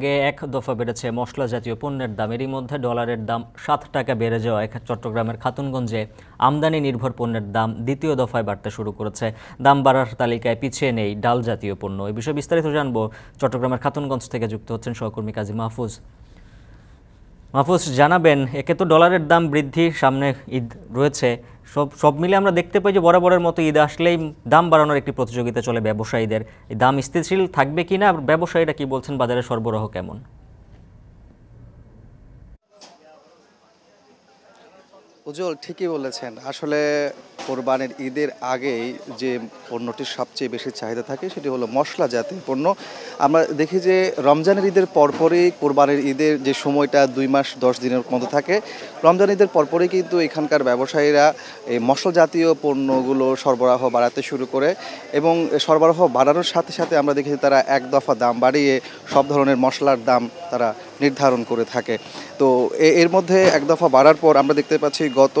আগে এক দফা বেড়েছে মশলা জাতীয় পণ্যের দাম এরই মধ্যে ডলারের দাম সাত টাকা বেড়ে যাওয়ায় চট্টগ্রামের খাতুনগঞ্জে আমদানি নির্ভর পণ্যের দাম দ্বিতীয় দফায় বাড়তে শুরু করেছে দাম বাড়ার তালিকায় পিছিয়ে নেই ডাল জাতীয় পণ্য এ বিষয়ে বিস্তারিত জানব চট্টগ্রামের খাতুনগঞ্জ থেকে যুক্ত হচ্ছেন সহকর্মী কাজী মাহফুজ মাহফুজ জানাবেন একে তো ডলারের দাম বৃদ্ধি সামনে ঈদ রয়েছে সব সব মিলে আমরা দেখতে পাই যে বরাবরের মতো ঈদ আসলেই দাম বাড়ানোর একটি প্রতিযোগিতা চলে ব্যবসায়ীদের এই দাম স্থিতিশীল থাকবে কি না ব্যবসায়ীরা কি বলছেন বাজারে সরবরাহ কেমন উজ্জ্বল ঠিকই বলেছেন আসলে কোরবানের ঈদের আগেই যে পণ্যটির সবচেয়ে বেশি চাহিদা থাকে সেটি হলো মশলা জাতীয় পণ্য আমরা দেখি যে রমজানের ঈদের পরপরই কোরবানের ঈদের যে সময়টা দুই মাস দশ দিনের মতো থাকে রমজান ঈদের পরপরই কিন্তু এখানকার ব্যবসায়ীরা এই মশলা জাতীয় পণ্যগুলো সরবরাহ বাড়াতে শুরু করে এবং সরবরাহ বাড়ানোর সাথে সাথে আমরা দেখি তারা এক দফা দাম বাড়িয়ে সব ধরনের মশলার দাম তারা নির্ধারণ করে থাকে তো এর মধ্যে এক দফা বাড়ার পর আমরা দেখতে পাচ্ছি গত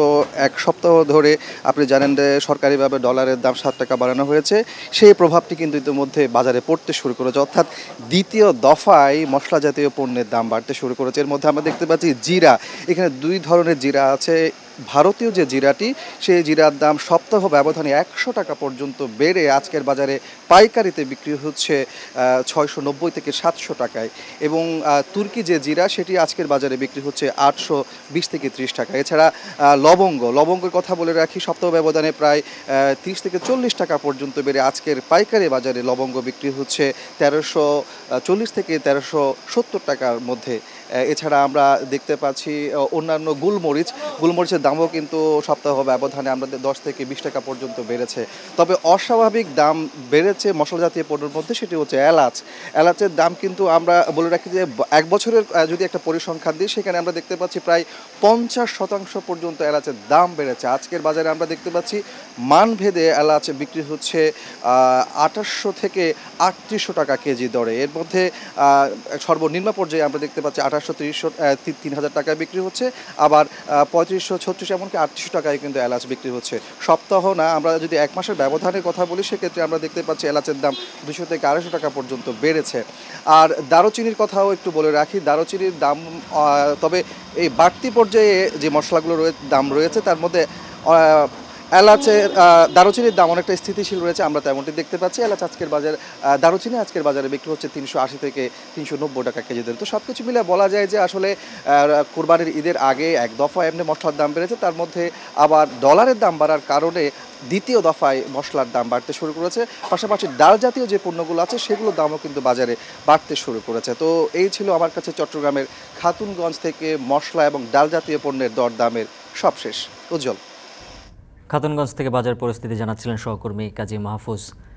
এক সপ্তাহ ধরে আপনি জানেন যে সরকারিভাবে ডলারের দাম সাত টাকা বাড়ানো হয়েছে সেই প্রভাবটি কিন্তু ইতিমধ্যে বাজারে পড়তে শুরু করেছে অর্থাৎ দ্বিতীয় দফায় মশলা জাতীয় পণ্যের দাম বাড়তে শুরু করেছে এর মধ্যে আমরা দেখতে পাচ্ছি জিরা এখানে দুই ধরনের জিরা আছে ভারতীয় যে জিরাটি সেই জিরার দাম সপ্তাহ ব্যবধানে একশো টাকা পর্যন্ত বেড়ে আজকের বাজারে পাইকারিতে বিক্রি হচ্ছে ছয়শো নব্বই থেকে সাতশো টাকায় এবং তুর্কি যে জিরা সেটি আজকের বাজারে বিক্রি হচ্ছে আটশো বিশ থেকে ত্রিশ টাকা এছাড়া লবঙ্গ লবঙ্গের কথা বলে রাখি সপ্তাহ ব্যবধানে প্রায় ত্রিশ থেকে চল্লিশ টাকা পর্যন্ত বেড়ে আজকের পাইকারি বাজারে লবঙ্গ বিক্রি হচ্ছে তেরোশো চল্লিশ থেকে তেরোশো সত্তর টাকার মধ্যে এছাড়া আমরা দেখতে পাচ্ছি অন্যান্য গুলমরিচ গুলমরিচের দাম দামও কিন্তু সপ্তাহ ব্যবধানে আমাদের দশ থেকে বিশ টাকা পর্যন্ত বেড়েছে তবে অস্বাভাবিক দাম বেড়েছে মশলা জাতীয় পণ্যের মধ্যে সেটি হচ্ছে এলাচ এলাচের দাম কিন্তু আমরা বলে রাখি যে এক বছরের যদি একটা পরিসংখ্যান দিই সেখানে আমরা দেখতে পাচ্ছি প্রায় পঞ্চাশ শতাংশ পর্যন্ত এলাচের দাম বেড়েছে আজকের বাজারে আমরা দেখতে পাচ্ছি মান ভেদে এলাচ বিক্রি হচ্ছে আঠাশশো থেকে আটত্রিশশো টাকা কেজি দরে এর মধ্যে সর্বনিম্ন পর্যায়ে আমরা দেখতে পাচ্ছি আঠাশশো তিরিশশো তিন হাজার টাকায় বিক্রি হচ্ছে আবার পঁয়ত্রিশশো ছত্রিশ এমনকি আটত্রিশশো টাকায় কিন্তু এলাচ বিক্রি হচ্ছে সপ্তাহ না আমরা যদি এক মাসের ব্যবধানের কথা বলি সেক্ষেত্রে আমরা দেখতে পাচ্ছি এলাচের দাম দুশো থেকে আড়াইশো টাকা পর্যন্ত বেড়েছে আর দারুচিনির কথাও একটু বলে রাখি দারুচিনির দাম তবে এই বাড়তি পর্যায়ে যে মশলাগুলো রয়ে দাম রয়েছে তার মধ্যে এলাচের দারুচিনির দাম অনেকটা স্থিতিশীল রয়েছে আমরা তেমনটি দেখতে পাচ্ছি এলাচ আজকের বাজার দারুচিনি আজকের বাজারে বিক্রি হচ্ছে তিনশো আশি থেকে তিনশো নব্বই টাকা কেজি তো সব কিছু মিলে বলা যায় যে আসলে কোরবানির ঈদের আগে এক দফা এমনি মশলার দাম বেড়েছে তার মধ্যে আবার ডলারের দাম বাড়ার কারণে দ্বিতীয় দফায় মশলার দাম বাড়তে শুরু করেছে পাশাপাশি ডাল জাতীয় যে পণ্যগুলো আছে সেগুলোর দামও কিন্তু বাজারে বাড়তে শুরু করেছে তো এই ছিল আমার কাছে চট্টগ্রামের খাতুনগঞ্জ থেকে মশলা এবং ডাল জাতীয় পণ্যের দরদামের সবশেষ উজ্জ্বল খাতুনগঞ্জ থেকে বাজার পরিস্থিতি জানাচ্ছিলেন সহকর্মী কাজী মাহফুজ